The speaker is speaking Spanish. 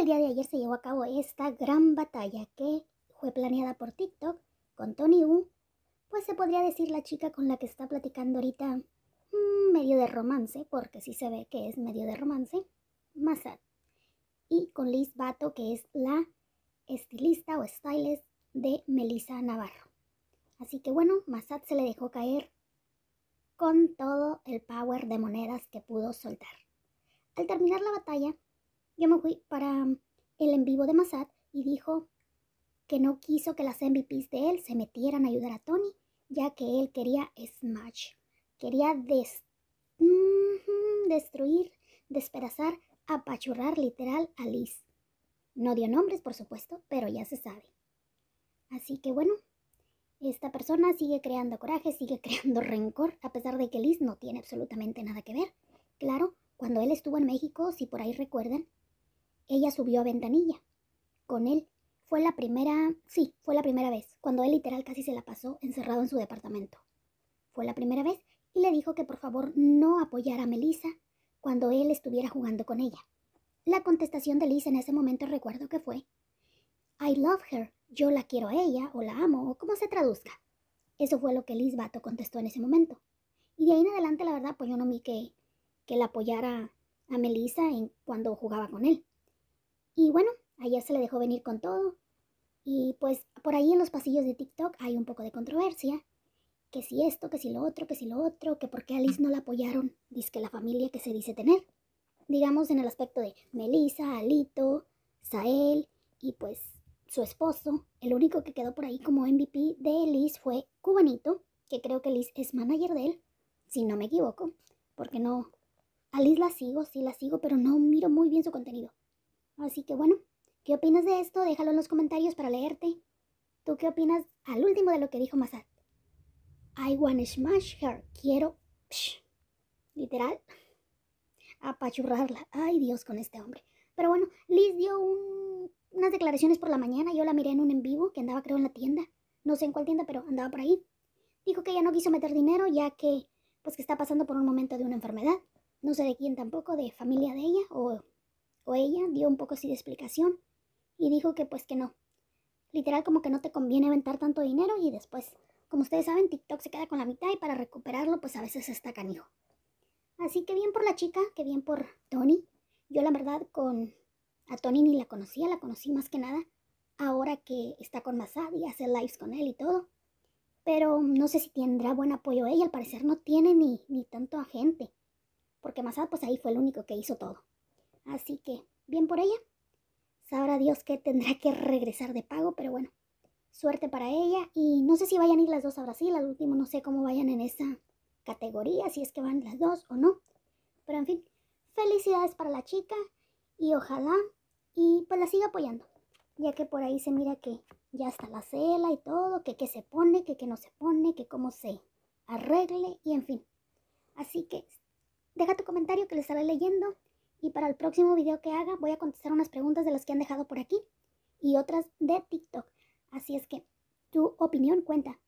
el día de ayer se llevó a cabo esta gran batalla que fue planeada por TikTok con Tony Wu, pues se podría decir la chica con la que está platicando ahorita mm, medio de romance, porque si se ve que es medio de romance, Masad. Y con Liz Bato, que es la estilista o stylist de Melissa Navarro. Así que bueno, Masad se le dejó caer con todo el power de monedas que pudo soltar. Al terminar la batalla, yo me fui para el en vivo de Massad y dijo que no quiso que las MVPs de él se metieran a ayudar a Tony, ya que él quería Smash. Quería destruir, despedazar, apachurrar literal a Liz. No dio nombres, por supuesto, pero ya se sabe. Así que bueno, esta persona sigue creando coraje, sigue creando rencor, a pesar de que Liz no tiene absolutamente nada que ver. Claro, cuando él estuvo en México, si por ahí recuerdan, ella subió a ventanilla. Con él. Fue la primera, sí, fue la primera vez, cuando él literal casi se la pasó encerrado en su departamento. Fue la primera vez y le dijo que por favor no apoyara a Melissa cuando él estuviera jugando con ella. La contestación de Liz en ese momento recuerdo que fue, I love her, yo la quiero a ella o la amo o como se traduzca. Eso fue lo que Liz Bato contestó en ese momento. Y de ahí en adelante, la verdad, pues yo no vi que, que la apoyara a Melissa en, cuando jugaba con él. Y bueno, ayer se le dejó venir con todo. Y pues por ahí en los pasillos de TikTok hay un poco de controversia. Que si esto, que si lo otro, que si lo otro, que por qué Alice no la apoyaron, dice que la familia que se dice tener. Digamos en el aspecto de Melissa, Alito, Sael y pues su esposo. El único que quedó por ahí como MVP de Liz fue Cubanito, que creo que Liz es manager de él, si no me equivoco, porque no... Alice la sigo, sí la sigo, pero no miro muy bien su contenido. Así que bueno, ¿qué opinas de esto? Déjalo en los comentarios para leerte. ¿Tú qué opinas al último de lo que dijo Masad? I wanna smash her. Quiero, literal, apachurrarla. Ay Dios con este hombre. Pero bueno, Liz dio unas declaraciones por la mañana. Yo la miré en un en vivo que andaba creo en la tienda. No sé en cuál tienda, pero andaba por ahí. Dijo que ella no quiso meter dinero ya que, pues que está pasando por un momento de una enfermedad. No sé de quién tampoco, de familia de ella o ella dio un poco así de explicación y dijo que pues que no. Literal como que no te conviene aventar tanto dinero y después, como ustedes saben, TikTok se queda con la mitad y para recuperarlo pues a veces está canijo. Así que bien por la chica, que bien por Tony. Yo la verdad con a Tony ni la conocía, la conocí más que nada ahora que está con Masad y hace lives con él y todo. Pero no sé si tendrá buen apoyo ella, al parecer no tiene ni, ni tanto agente, porque Masad pues ahí fue el único que hizo todo. Así que, bien por ella. Sabrá Dios que tendrá que regresar de pago, pero bueno, suerte para ella. Y no sé si vayan a ir las dos a Brasil, al último no sé cómo vayan en esa categoría, si es que van las dos o no. Pero en fin, felicidades para la chica y ojalá y pues la siga apoyando, ya que por ahí se mira que ya está la cela y todo, que qué se pone, que qué no se pone, que cómo se arregle y en fin. Así que deja tu comentario que le estaré leyendo y para el próximo video que haga voy a contestar unas preguntas de las que han dejado por aquí y otras de TikTok. Así es que tu opinión cuenta.